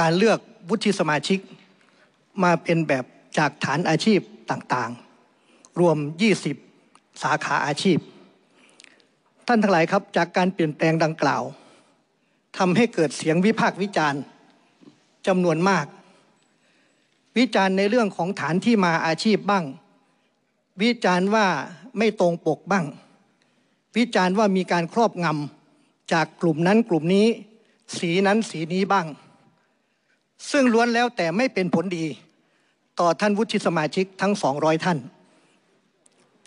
การเลือกวุฒิสมาชิก มาเป็นแบบจากฐานอาชีพต่างๆ รวม 20 สาขาอาชีพ ท่านทั้งหลายครับ จากการเปลี่ยนแปลงดังกล่าวทำให้เกิดเสียงวิพากษ์วิจารณ์จำนวนมาก วิจารณ์ในเรื่องของฐานที่มาอาชีพบ้าง วิจารณ์ว่าไม่ตรงปกบ้าง วิจารณ์ว่ามีการครอบงำจากกลุ่มนั้นกลุ่มนี้สีนั้นสีนี้บ้างึ่งล้วนแล้วแต่ไม่เป็นผลดี ต่อท่านวุฒิสมาชิกทั้ง 200 ท่าน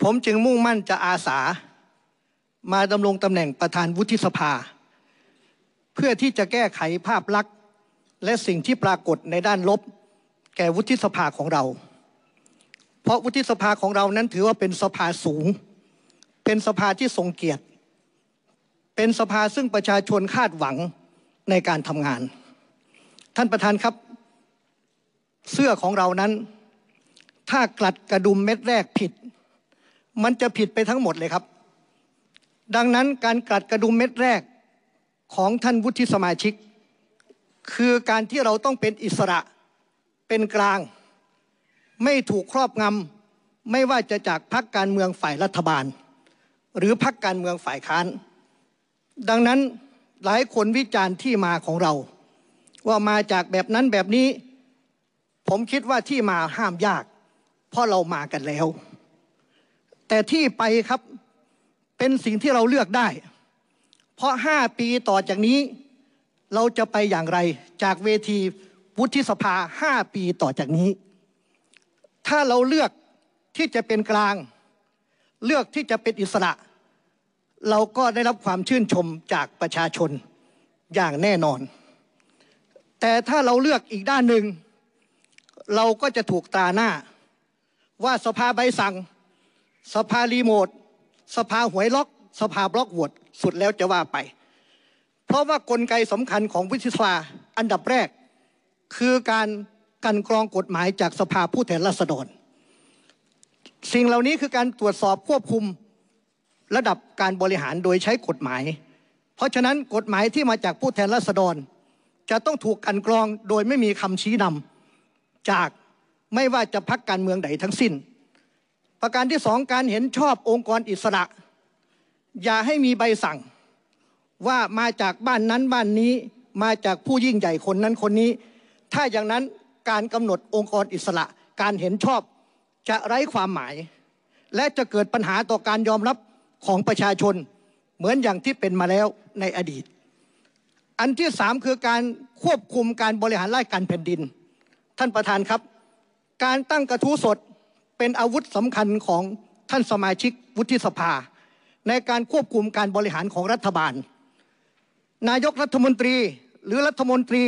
ผมจึงมุ่งมั่นจะอาสา มาดำรงตำแหน่งประธานวุฒิสภา เพื่อที่จะแก้ไขภาพลักษณ์และสิ่งที่ปรากฏในด้านลบแก่วุฒิสภาของเรา เพราะวุฒิสภาของเรานั้นถือว่าเป็นสภาสูง เป็นสภาที่ทรงเกียรติ เป็นสภาซึ่งประชาชนคาดหวังในการทำงาน ท่านประธานครับเสื้อของเรานั้น ถ้ากลัดกระดุมเม็ดแรกผิด มันจะผิดไปทั้งหมดเลยครับ ดังนั้นการกลัดกระดุมเม็ดแรกของท่านวุฒิสมาชิก คือการที่เราต้องเป็นอิสระเป็นกลาง ไม่ถูกครอบงำไม่ว่าจะจากพรรคการเมืองฝ่ายรัฐบาล หรือพรรคการเมืองฝ่ายค้าน ดังนั้นหลายคนวิจารณ์ที่มาของเรา ว่ามาจากแบบนั้นแบบนี้ผมคิดว่าที่มาห้ามยาก เพราะเรามากันแล้ว แต่ที่ไปครับเป็นสิ่งที่เราเลือกได้ เพราะห้าปีต่อจากนี้เราจะไปอย่างไรจากเวทีวุฒิสภาห้าปีต่อจากนี้ ถ้าเราเลือกที่จะเป็นกลาง เลือกที่จะเป็นอิสระ เราก็ได้รับความชื่นชมจากประชาชนอย่างแน่นอน แต่ถ้าเราเลือกอีกด้านหนึ่งเราก็จะถูกตาหน้าว่าสภาใบสั่ง สภารีโมทสภาหวยล็อก สภาบล็อกหวดสุดแล้วจะว่าไป เพราะว่ากลไกสำคัญของวิทยาอันดับแรก คือการกันกรองกฎหมายจากสภาผู้แทนราษฎร สิ่งเหล่านี้คือการตรวจสอบควบคุมระดับการบริหารโดยใช้กฎหมาย เพราะฉะนั้นกฎหมายที่มาจากผู้แทนราษฎร จะต้องถูกกันกรองโดยไม่มีคำชี้นำจากไม่ว่าจะพักการเมืองใดทั้งสิ้น ประการที่สองการเห็นชอบองค์กรอิสระ อย่าให้มีใบสั่ง ว่ามาจากบ้านนั้นบ้านนี้มาจากผู้ยิ่งใหญ่คนนั้นคนนี้ ถ้าอย่างนั้นการกำหนดองค์กรอิสระ การเห็นชอบจะไร้ความหมาย และจะเกิดปัญหาต่อการยอมรับของประชาชนเหมือนอย่างที่เป็นมาแล้วในอดีต อันที่สามคือการควบคุมการบริหารราชการแผ่นดินท่านประธานครับการตั้งกระทู้สดเป็นอาวุธสำคัญของท่านสมาชิกวุฒิสภา ในการควบคุมการบริหารของรัฐบาล นายกรัฐมนตรีหรือรัฐมนตรี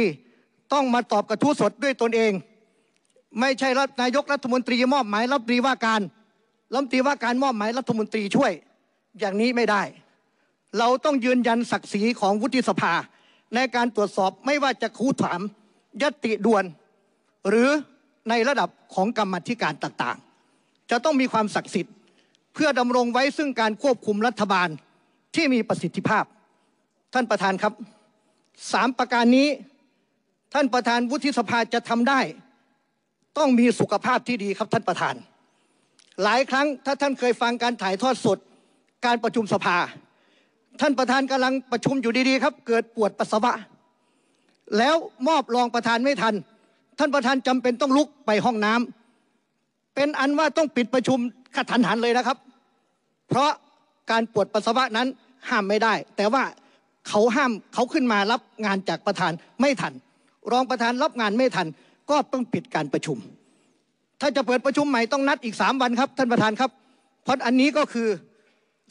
ต้องมาตอบกระทู้สดด้วยตนเอง ไม่ใช่รัฐนายกรัฐมนตรี มอบหมายรัฐมนตรีว่าการรัฐมนตรีว่าการมอบหมายรัฐมนตรีช่วยอย่างนี้ไม่ได้ เราต้องยืนยันศักดิ์ศรีของวุฒิสภา ในการตรวจสอบไม่ว่าจะคูถาม ยติด่วนหรือในระดับของกรรมธิการต่างๆ จะต้องมีความศักดิ์สิทธิ์ เพื่อดำรงไว้ซึ่งการควบคุมรัฐบาลที่มีประสิทธิภาพ ท่านประธานครับสามประการนี้ ท่านประธานวุฒิสภาจะทำได้ ต้องมีสุขภาพที่ดีครับท่านประธาน หลายครั้งถ้าท่านเคยฟังการถ่ายทอดสดการประชุมสภา ท่านประธานกำลังประชุมอยู่ดีๆ ครับ เกิดปวดปัสสาวะแล้วมอบรองประธานไม่ทันท่านประธานจำเป็นต้องลุกไปห้องน้ำ เป็นอันว่าต้องปิดประชุมขัดทันหันเลยนะครับ เพราะการปวดปัสสาวะนั้นห้ามไม่ได้ แต่ว่าเขาห้ามเขาขึ้นมารับงานจากประธานไม่ทัน รองประธานรับงานไม่ทัน ก็ต้องปิดการประชุม ถ้าจะเปิดประชุมใหม่ต้องนัดอีกสามวันครับท่านประธานครับ เพราะอันนี้ก็คือ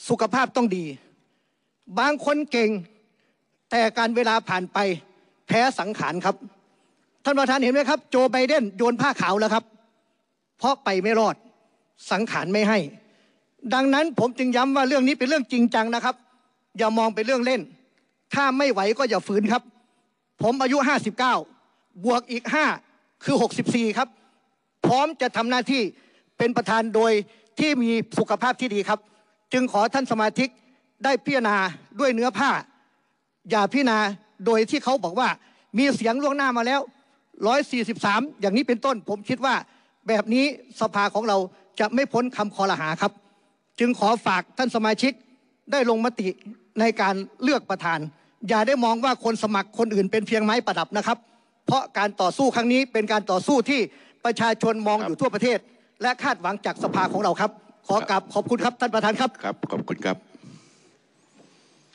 สุขภาพต้องดี บางคนเก่ง แต่การเวลาผ่านไปแพ้สังขารครับท่านประธานเห็นไหมครับโจไบเดนโยนผ้าขาวแล้วครับ เพราะไปไม่รอดสังขารไม่ให้ ดังนั้นผมจึงย้ำว่าเรื่องนี้เป็นเรื่องจริงจังนะครับ อย่ามองเป็นเรื่องเล่น ถ้าไม่ไหวก็อย่าฝืนครับ ผมอายุ 59 บวกอีก5คือ64ครับพร้อมจะทำหน้าที่เป็นประธานโดยที่มีสุขภาพที่ดีครับ จึงขอท่านสมาชิกได้พิจารณาด้วยเนื้อผ้า อย่าพิจารณาโดยที่เขาบอกว่ามีเสียงล่วงหน้ามาแล้ว143 อย่างนี้เป็นต้นผมคิดว่า แบบนี้สภาของเราจะไม่พ้นคำคอรหาครับ จึงขอฝากท่านสมาชิก ได้ลงมติในการเลือกประธาน อย่าได้มองว่าคนสมัครคนอื่นเป็นเพียงไม้ประดับนะครับ เพราะการต่อสู้ครั้งนี้เป็นการต่อสู้ที่ประชาชนมองอยู่ทั่วประเทศ และคาดหวังจากสภาของเราครับขอกลับขอบคุณครับท่านประธานครับครับขอบคุณครับ